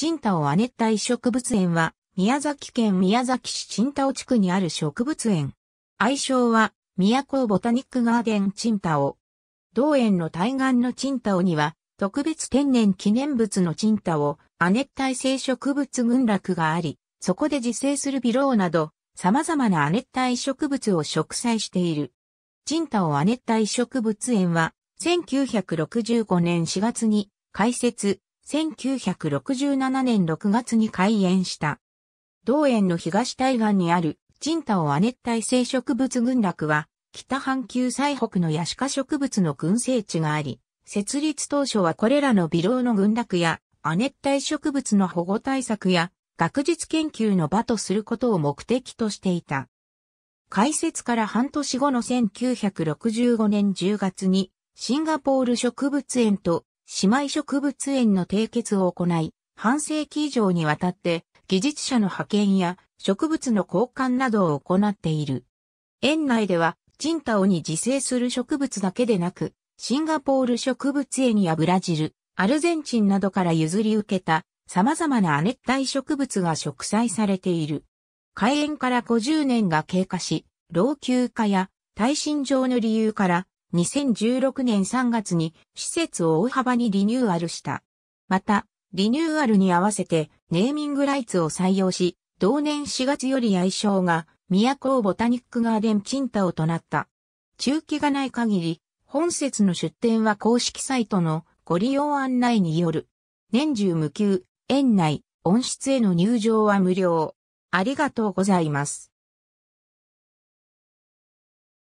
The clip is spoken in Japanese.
チンタオ亜熱帯植物園は、宮崎県宮崎市チンタオ地区にある植物園。愛称は、宮古ボタニックガーデンチンタオ。同園の対岸のチンタオには、特別天然記念物のチンタオ、亜熱帯性植物群落があり、そこで自生するビロウなど、様々な亜熱帯植物を植栽している。チンタオ亜熱帯植物園は、1965年4月に開設、1967年6月に開園した。同園の東対岸にある、チンタオ亜熱帯性植物群落は、北半球最北のヤシ科植物の群生地があり、設立当初はこれらの微量の群落や、亜熱帯植物の保護対策や、学術研究の場とすることを目的としていた。開設から半年後の1965年10月に、シンガポール植物園と姉妹植物園の締結を行い、半世紀以上にわたって技術者の派遣や植物の交換などを行っている。園内では、チンタオに自生する植物だけでなく、シンガポール植物園やブラジル、アルゼンチンなどから譲り受けた様々な亜熱帯植物が植栽されている。開園から50年が経過し、老朽化や耐震上の理由から2016年3月に施設を大幅にリニューアルした。また、リニューアルに合わせてネーミングライツを採用し、同年4月より愛称が、都をボタニックガーデンチンタオとなった。中期がない限り、本節の出店は公式サイトのご利用案内による。年中無休、園内、温室への入場は無料。ありがとうございます。